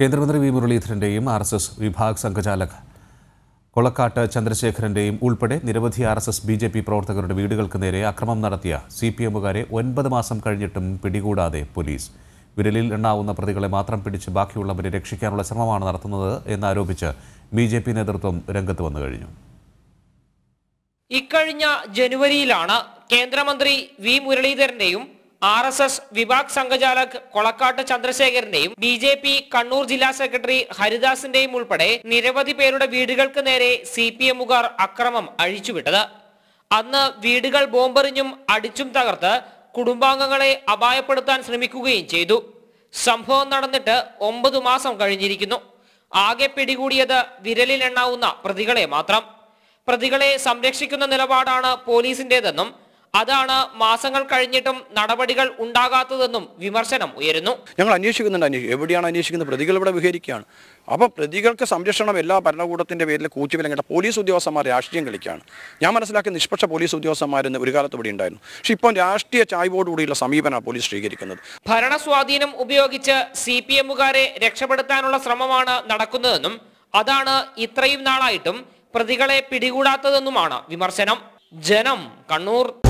കേന്ദ്രമന്ത്രി വി മുരളീധരൻ്റെയും R S S വിഭാഗ് സംഘചാലക് കൊളക്കാട്ട് ചന്ദ്രശേഖരൻ്റെയും ഉൾപ്പെടെ നിരവധി R S S B J P പ്രവർത്തകരുടെ വീടുകൾക്ക് നേരെ അക്രമം നടത്തിയ സി പി എമ്മുകാരെ ഒൻപത് മാസം കഴിഞ്ഞിട്ടും പിടികൂടാതെ പോലീസ് വിരലിൽ എണ്ണാവുന്ന പ്രതികളെ മാത്രം പിടിച്ച് ബാക്കിയുള്ളവരെ രക്ഷിക്കാനുള്ള ശ്രമമാണ് നടത്തുന്നത് എന്നാരോപിച്ച് ബി ജെ പി നേതൃത്വം രംഗത്ത് വന്നു കഴിഞ്ഞു ഇക്കഴിഞ്ഞ ജനുവരിയിലാണ് കേന്ദ്രമന്ത്രി വി മുരളീധരൻ്റെയും ആർ എസ് എസ് വിഭാഗ് സംഘചാലക് കൊളക്കാട്ട് ചന്ദ്രശേഖരന്റെയും ബി ജെ പി കണ്ണൂർ ജില്ലാ സെക്രട്ടറി ഹരിദാസിന്റെയും ഉൾപ്പെടെ നിരവധി പേരുടെ വീടുകൾക്ക് നേരെ സി പി എമ്മുകാർ അക്രമം അഴിച്ചുവിട്ടത് അന്ന് വീടുകൾ ബോംബെറിഞ്ഞും അടിച്ചും തകർത്ത് കുടുംബാംഗങ്ങളെ അപായപ്പെടുത്താൻ ശ്രമിക്കുകയും ചെയ്തു സംഭവം നടന്നിട്ട് ഒമ്പത് മാസം കഴിഞ്ഞിരിക്കുന്നു ആകെ പിടികൂടിയത് വിരലിലെണ്ണാവുന്ന പ്രതികളെ മാത്രം പ്രതികളെ സംരക്ഷിക്കുന്ന നിലപാടാണ് പോലീസിന്റേതെന്നും അതാണ് മാസങ്ങൾ കഴിഞ്ഞിട്ടും നടപടികൾ ഉണ്ടാകാത്തതെന്നും വിമർശനം ഉയരുന്നു ഞങ്ങൾ അന്വേഷിക്കുന്നുണ്ട് അന്വേഷിക്കും എവിടെയാണ് അന്വേഷിക്കുന്നത് പ്രതികൾ ഇവിടെ വിഹരിക്കുകയാണ് അപ്പോൾ പ്രതികൾക്ക് സംരക്ഷണം എല്ലാ ഭരണകൂടത്തിൻ്റെ പേരിൽ കൂച്ചുവിലങ്ങേണ്ട പോലീസ് ഉദ്യോഗസ്ഥന്മാർ രാഷ്ട്രീയം കളിക്കുകയാണ് ഞാൻ മനസ്സിലാക്കിയ നിഷ്പക്ഷ പോലീസ് ഉദ്യോഗസ്ഥന്മാരെന്ന് ഒരു കാലത്ത് ഇവിടെ ഉണ്ടായിരുന്നു പക്ഷെ ഇപ്പം രാഷ്ട്രീയ ചായ്വോടുകൂടിയുള്ള സമീപനമാണ് പോലീസ് സ്വീകരിക്കുന്നത് ഭരണസ്വാധീനം ഉപയോഗിച്ച് സി പി എമ്മുകാരെ രക്ഷപ്പെടുത്താനുള്ള ശ്രമമാണ് നടക്കുന്നതെന്നും അതാണ് ഇത്രയും നാളായിട്ടും പ്രതികളെ പിടികൂടാത്തതെന്നുമാണ് വിമർശനം ജനം കണ്ണൂർ